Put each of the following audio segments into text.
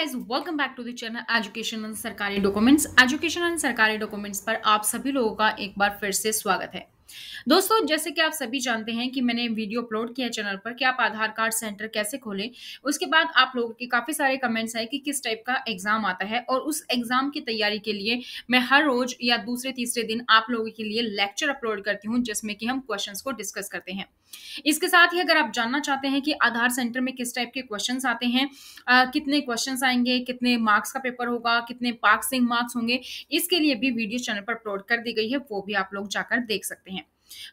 guys welcome back to the channel education and सरकारी documents education and सरकारी documents पर आप सभी लोगों का एक बार फिर से स्वागत है दोस्तों जैसे कि आप सभी जानते हैं कि मैंने वीडियो अपलोड किया चैनल पर कि आप आधार कार्ड सेंटर कैसे खोलें उसके बाद आप लोगों के काफ़ी सारे कमेंट्स आए कि किस टाइप का एग्ज़ाम आता है और उस एग्ज़ाम की तैयारी के लिए मैं हर रोज़ या दूसरे तीसरे दिन आप लोगों के लिए लेक्चर अपलोड करती हूँ जिसमें कि हम क्वेश्चन को डिस्कस करते हैं इसके साथ ही अगर आप जानना चाहते हैं कि आधार सेंटर में किस टाइप के क्वेश्चन आते हैं आ, कितने क्वेश्चन आएंगे कितने मार्क्स का पेपर होगा कितने पार्क मार्क्स होंगे इसके लिए भी वीडियो चैनल पर अपलोड कर दी गई है वो भी आप लोग जाकर देख सकते हैं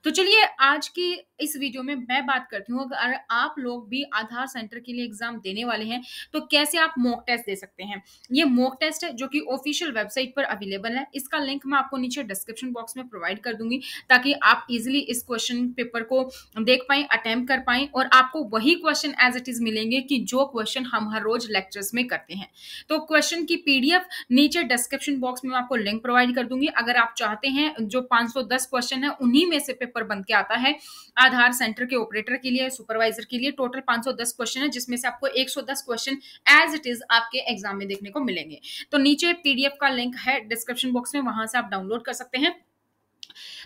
तो चलिए आज की इस वीडियो में मैं बात करती हूँ अगर आप लोग भी आधार सेंटर के लिए एग्जाम देने वाले हैं तो कैसे आप मॉक टेस्ट दे सकते हैं ये मॉक टेस्ट है जो कि ऑफिशियल वेबसाइट पर अवेलेबल है इसका लिंक मैं आपको नीचे डिस्क्रिप्शन बॉक्स में प्रोवाइड कर दूंगी ताकि आप इजिली इस क्वेश्चन पेपर को देख पाए अटेम्प्ट कर पाए और आपको वही क्वेश्चन एज इट इज मिलेंगे कि जो क्वेश्चन हम हर रोज लेक्चर्स में करते हैं तो क्वेश्चन की पीडीएफ नीचे डिस्क्रिप्शन बॉक्स में आपको लिंक प्रोवाइड कर दूंगी अगर आप चाहते हैं जो पांच क्वेश्चन है उन्हीं में ऐसे पेपर बन के आता है आधार सेंटर के ऑपरेटर के लिए सुपरवाइजर के लिए टोटल 510 क्वेश्चन है जिसमें से आपको 110 क्वेश्चन एज इट इज आपके एग्जाम में देखने को मिलेंगे तो नीचे पीडीएफ का लिंक है डिस्क्रिप्शन बॉक्स में वहां से आप डाउनलोड कर सकते हैं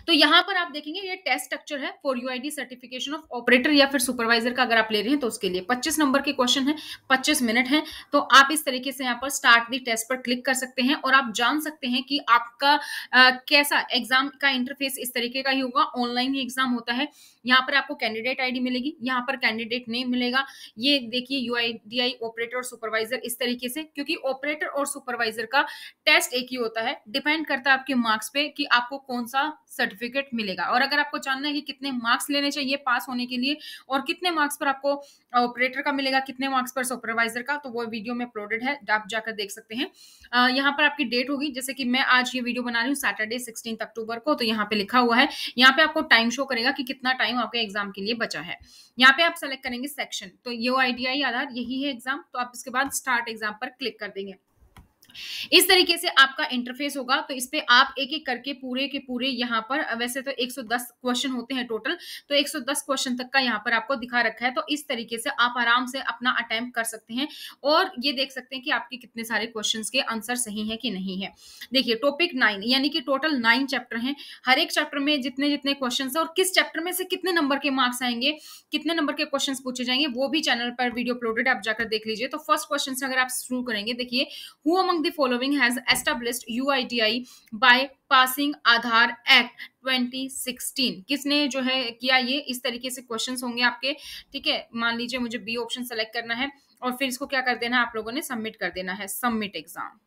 तो यहाँ पर आप देखेंगे ये टेस्ट स्ट्रक्चर है for UID certification of operator या फिर सुपरवाइजर का अगर आप ले रहे हैं तो उसके लिए पच्चीस नंबर के क्वेश्चन है पच्चीस मिनट है तो आप इस तरीके से यहाँ पर स्टार्ट दी टेस्ट पर क्लिक कर सकते हैं और आप जान सकते हैं कि आपका आ, कैसा एग्जाम का इंटरफेस इस तरीके का ही होगा ऑनलाइन ही एग्जाम होता है यहाँ पर आपको कैंडिडेट आईडी मिलेगी यहाँ पर कैंडिडेट नेम मिलेगा ये देखिए यूआईडीआई ऑपरेटर और सुपरवाइजर इस तरीके से क्योंकि ऑपरेटर और सुपरवाइजर का टेस्ट एक ही होता है डिपेंड करता है आपके मार्क्स पे कि आपको कौन सा सर्टिफिकेट सर्टिफिकेट मिलेगा और अगर आपको जानना है कि कितने मार्क्स लेने चाहिए पास होने के लिए और कितने मार्क्स पर आपको ऑपरेटर का मिलेगा कितने मार्क्स पर सुपरवाइजर का तो वो वीडियो में अपलोडेड है आप जाकर देख सकते हैं यहाँ पर आपकी डेट होगी जैसे कि मैं आज ये वीडियो बना रही हूँ सैटरडे सिक्सटीन अक्टूबर को तो यहाँ पे लिखा हुआ है यहाँ पे आपको टाइम शो करेगा कि कितना टाइम आपके एग्जाम के लिए बचा है यहाँ पे आप सेलेक्ट करेंगे सेक्शन तो यो आई आधार यही है एग्जाम तो आप इसके बाद स्टार्ट एग्जाम पर क्लिक कर देंगे इस तरीके से आपका इंटरफेस होगा तो इस पर आप एक एक करके पूरे के पूरे यहाँ पर वैसे तो 110 क्वेश्चन होते हैं टोटल तो 110 क्वेश्चन तक का यहाँ पर आपको दिखा रखा है तो इस तरीके से आप आराम से अपना अटैम्प्ट कर सकते हैं और ये देख सकते हैं कि आपके कितने सारे क्वेश्चन के आंसर सही है कि नहीं है देखिए टॉपिक नाइन यानी कि टोटल नाइन चैप्टर है हर एक चैप्टर में जितने जितने क्वेश्चन है और किस चैप्टर में से कितने नंबर के मार्क्स आएंगे कितने नंबर के क्वेश्चन पूछे जाएंगे वो भी चैनल पर वीडियो अपलोडेड आप जाकर देख लीजिए तो फर्स्ट क्वेश्चन अगर आप शुरू करेंगे देखिए who among the following has established UIDAI by passing Aadhaar act 2016 किसने जो है किया ये इस तरीके से क्वेश्चन होंगे आपके ठीक है मान लीजिए मुझे बी ऑप्शन सेलेक्ट करना है और फिर इसको क्या कर देना है आप लोगों ने सबमिट कर देना है सबमिट एग्जाम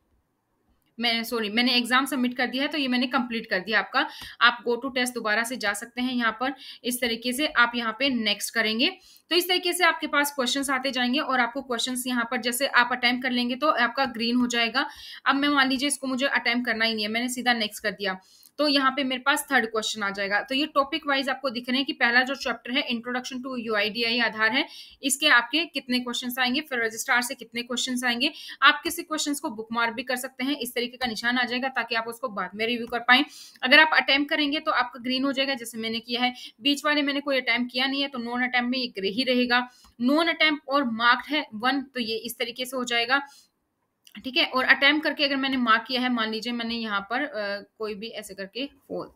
मैं सॉरी मैंने एग्जाम सबमिट कर दिया है तो ये मैंने कंप्लीट कर दिया आपका आप गो टू टेस्ट दोबारा से जा सकते हैं यहाँ पर इस तरीके से आप यहाँ पे नेक्स्ट करेंगे तो इस तरीके से आपके पास क्वेश्चन आते जाएंगे और आपको क्वेश्चन यहाँ पर जैसे आप अटैम्प कर लेंगे तो आपका ग्रीन हो जाएगा अब मैं मान लीजिए इसको मुझे अटैम्प करना ही नहीं है मैंने सीधा नेक्स्ट कर दिया तो यहाँ पे मेरे पास थर्ड क्वेश्चन आ जाएगा तो ये टॉपिक वाइज आपको दिख रहे हैं कि पहला जो चैप्टर है इंट्रोडक्शन टू यू आधार है इसके आपके कितने क्वेश्चन आएंगे फिर रजिस्ट्रार से कितने क्वेश्चन आएंगे आप किसी क्वेश्चन को बुक मार्क भी कर सकते हैं इस तरीके का निशान आ जाएगा ताकि आप उसको बाद में रिव्यू कर पाए अगर आप अटैम्प करेंगे तो आपका ग्रीन हो जाएगा जैसे मैंने किया है बीच वाले मैंने कोई अटैम्प किया नहीं है तो नॉन अटैम्प में ये ग्रे ही रहेगा नॉन अटैम्प और मार्क्ड है वन तो ये इस तरीके से हो जाएगा ठीक है और अटैम्प करके अगर मैंने मार्क किया है मान लीजिए मैंने यहाँ पर आ, कोई भी ऐसे करके फोर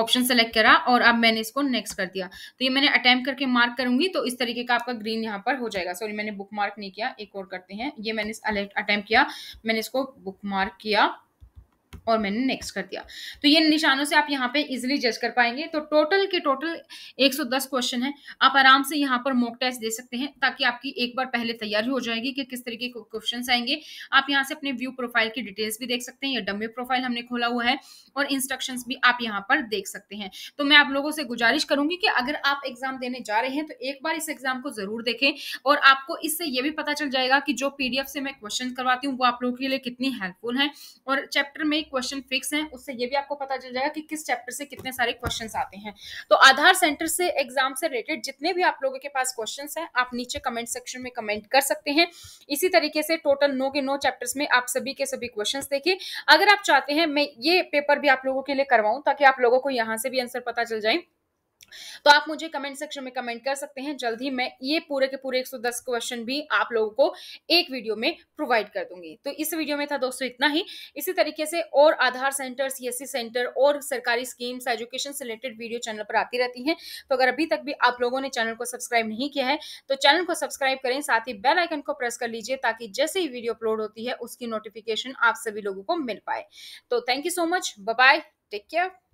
ऑप्शन सेलेक्ट करा और अब मैंने इसको नेक्स्ट कर दिया तो ये मैंने अटैम्प करके मार्क करूंगी तो इस तरीके का आपका ग्रीन यहाँ पर हो जाएगा सॉरी मैंने बुक मार्क नहीं किया एक और करते हैं ये मैंने अटैम्प किया मैंने इसको बुक मार्क किया और मैंने नेक्स्ट कर दिया तो ये निशानों से आप यहाँ पे इजिली जज कर पाएंगे तो टोटल के टोटल 110 क्वेश्चन है आप आराम से यहाँ पर मॉक टेस्ट दे सकते हैं ताकि आपकी एक बार पहले तैयारी हो जाएगी कि किस तरीके के क्वेश्चन आएंगे आप यहाँ से अपने व्यू प्रोफाइल की डिटेल्स भी देख सकते हैं या डम्बे प्रोफाइल हमने खोला हुआ है और इंस्ट्रक्शन भी आप यहाँ पर देख सकते हैं तो मैं आप लोगों से गुजारिश करूंगी कि अगर आप एग्जाम देने जा रहे हैं तो एक बार इस एग्जाम को जरूर देखें और आपको इससे यह भी पता चल जाएगा कि जो पीडीएफ से मैं क्वेश्चन करवाती हूँ वो आप लोगों के लिए कितनी हेल्पफुल है और चैप्टर में क्वेश्चन फिक्स हैं उससे ये भी आपको पता चल जाएगा कि किस चैप्टर से कितने सारे क्वेश्चन आते हैं तो आधार सेंटर से एग्जाम से रिलेटेड जितने भी आप लोगों के पास क्वेश्चन हैं आप नीचे कमेंट सेक्शन में कमेंट कर सकते हैं इसी तरीके से टोटल नौ के नौ चैप्टर्स में आप सभी के सभी क्वेश्चन देखिए अगर आप चाहते हैं मैं ये पेपर भी आप लोगों के लिए करवाऊं ताकि आप लोगों को यहाँ से भी आंसर पता चल जाए तो आप मुझे कमेंट सेक्शन में कमेंट कर सकते हैं जल्द ही मैं ये पूरे के पूरे 110 क्वेश्चन भी आप लोगों को एक वीडियो में प्रोवाइड कर दूंगी तो इस वीडियो में था दोस्तों इतना ही इसी तरीके से और आधार सेंटर सी सेंटर और सरकारी स्कीम्स एजुकेशन से रिलेटेड वीडियो चैनल पर आती रहती है तो अगर अभी तक भी आप लोगों ने चैनल को सब्सक्राइब नहीं किया है तो चैनल को सब्सक्राइब करें साथ ही बेल आइकन को प्रेस कर लीजिए ताकि जैसे ही वीडियो अपलोड होती है उसकी नोटिफिकेशन आप सभी लोगों को मिल पाए तो thank you so much bye take care